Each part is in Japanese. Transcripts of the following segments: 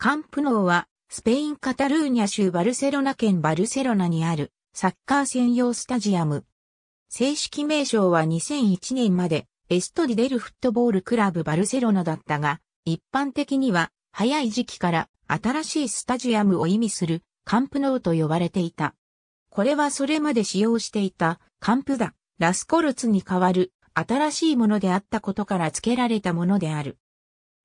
カンプノーは、スペイン・カタルーニャ州バルセロナ県バルセロナにあるサッカー専用スタジアム。正式名称は2001年までエストリデルフットボールクラブバルセロナだったが、一般的には早い時期から新しいスタジアムを意味するカンプノーと呼ばれていた。これはそれまで使用していたカンプダ、ラスコルツに代わる新しいものであったことから付けられたものである。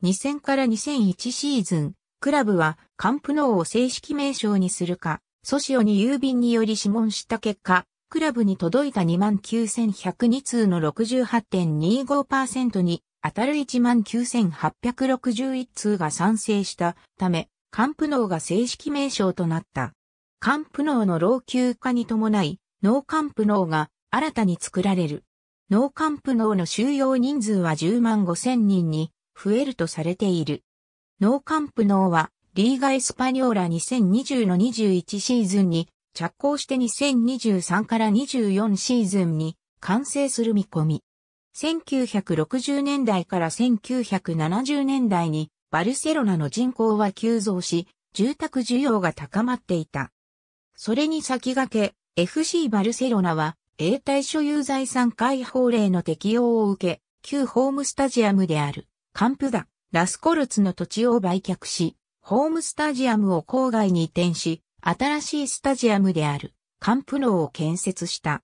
2000から2001シーズン、クラブはカンプノーを正式名称にするか、ソシオに郵便により諮問した結果、クラブに届いた29,102通の68.25%に当たる19,861通が賛成したため、カンプノーが正式名称となった。カンプノーの老朽化に伴い、ノーカンプノーが新たに作られる。ノーカンプノーの収容人数は10万5千人に増えるとされている。ノーカンプノーは、リーガエスパニョーラ2020の21シーズンに、着工して2023から24シーズンに完成する見込み。1960年代から1970年代にバルセロナの人口は急増し、住宅需要が高まっていた。それに先駆け、FC バルセロナは永代所有財産解放令の適用を受け、旧ホームスタジアムであるカンプダラスコルツの土地を売却し、ホームスタジアムを郊外に移転し、新しいスタジアムであるカンプノーを建設した。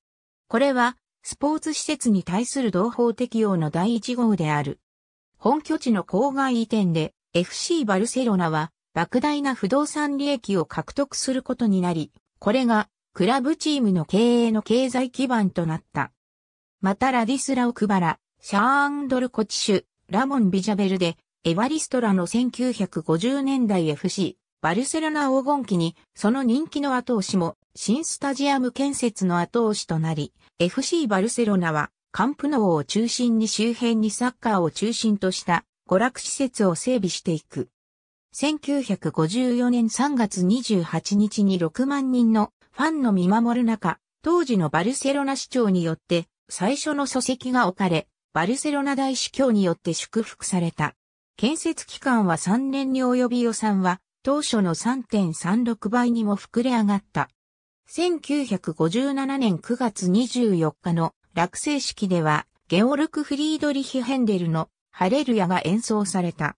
これは、スポーツ施設に対する同法適用の第一号である。本拠地の郊外移転で FC バルセロナは莫大な不動産利益を獲得することになり、これがクラブチームの経営の経済基盤となった。またラディスラオ・クバラ、シャーンドル・コチシュ、ラモン・ビジャベルで、エヴァリストラの1950年代 FC、バルセロナ黄金期に、その人気の後押しも、新スタジアム建設の後押しとなり、FC バルセロナは、カンプノーを中心に周辺にサッカーを中心とした娯楽施設を整備していく。1954年3月28日に6万人のファンの見守る中、当時のバルセロナ市長によって最初の書籍が置かれ、バルセロナ大司教によって祝福された。建設期間は3年に及び予算は当初の3.36倍にも膨れ上がった。1957年9月24日の落成式では、ゲオルク・フリードリヒ・ヘンデルのハレルヤが演奏された。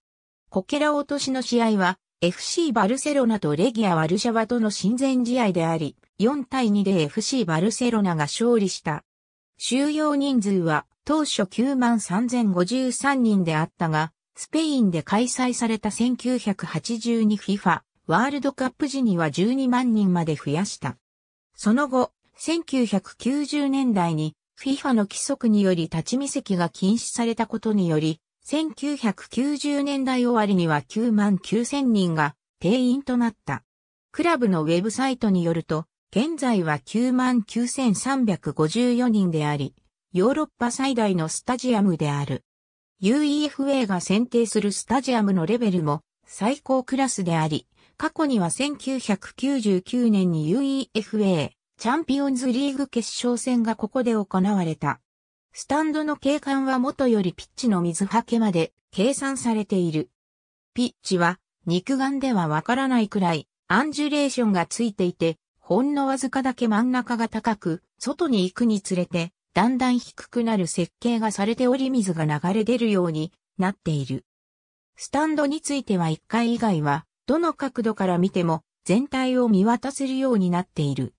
こけら落としの試合は、FC バルセロナとレギア・ワルシャワとの親善試合であり、4対2で FC バルセロナが勝利した。収容人数は当初9万3053人であったが、スペインで開催された 1982FIFA ワールドカップ時には12万人まで増やした。その後、1990年代に FIFA の規則により立ち見席が禁止されたことにより、1990年代終わりには9万9000人が定員となった。クラブのウェブサイトによると、現在は9万9354人であり、ヨーロッパ最大のスタジアムである。UEFA が選定するスタジアムのレベルも最高クラスであり、過去には1999年に UEFA チャンピオンズリーグ決勝戦がここで行われた。スタンドの景観は元よりピッチの水はけまで計算されている。ピッチは肉眼ではわからないくらいアンジュレーションがついていて、ほんのわずかだけ真ん中が高く、外に行くにつれてだんだん低くなる設計がされており水が流れ出るようになっている。スタンドについては1階以外は、どの角度から見ても全体を見渡せるようになっている。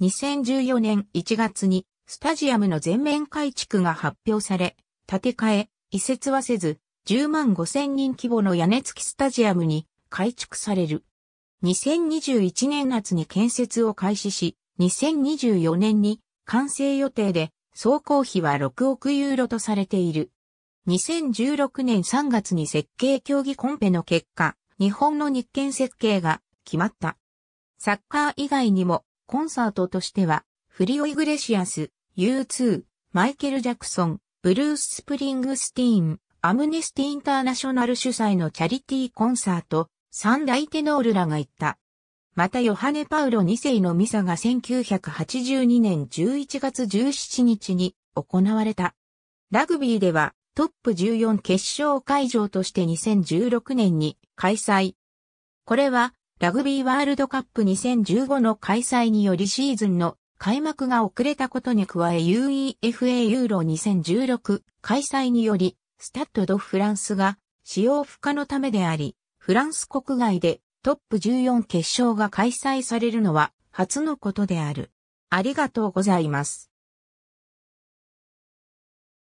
2014年1月にスタジアムの全面改築が発表され、建て替え、移設はせず、10万5千人規模の屋根付きスタジアムに改築される。2021年夏に建設を開始し、2024年に完成予定で総工費は6億ユーロとされている。2016年3月に設計競技コンペの結果、日本の日建設計が決まった。サッカー以外にも、コンサートとしては、フリオ・イグレシアス、U2、マイケル・ジャクソン、ブルース・スプリングスティーン、アムネスティ・インターナショナル主催のチャリティーコンサート、三大テノールらが行った。またヨハネ・パウロ2世のミサが1982年11月17日に行われた。ラグビーではトップ14決勝会場として2016年に開催。これはラグビーワールドカップ2015の開催によりシーズンの開幕が遅れたことに加え UEFA ユーロ2016開催によりスタッド・ド・フランスが使用不可のためであり、フランス国外でトップ14決勝が開催されるのは初のことである。ありがとうございます。